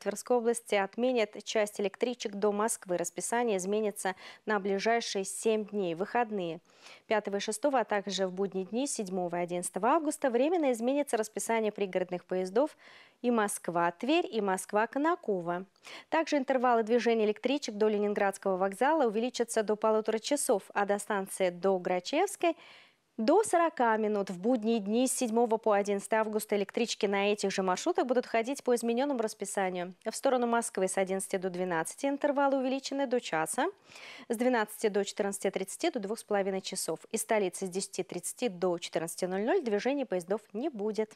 Тверской области отменят часть электричек до Москвы. Расписание изменится на ближайшие 7 дней, выходные. 5 и 6, а также в будние дни 7 и 11 августа временно изменится расписание пригородных поездов и Москва-Тверь, и Москва-Конакова. Также интервалы движения электричек до Ленинградского вокзала увеличатся до полутора часов, а до станции до Грачевской – до 40 минут в будние дни с 7 по 11 августа электрички на этих же маршрутах будут ходить по измененному расписанию. В сторону Москвы с 11 до 12 интервалы увеличены до часа, с 12 до 14.30 до 2,5 часов. Из столицы с 10.30 до 14.00 движения поездов не будет.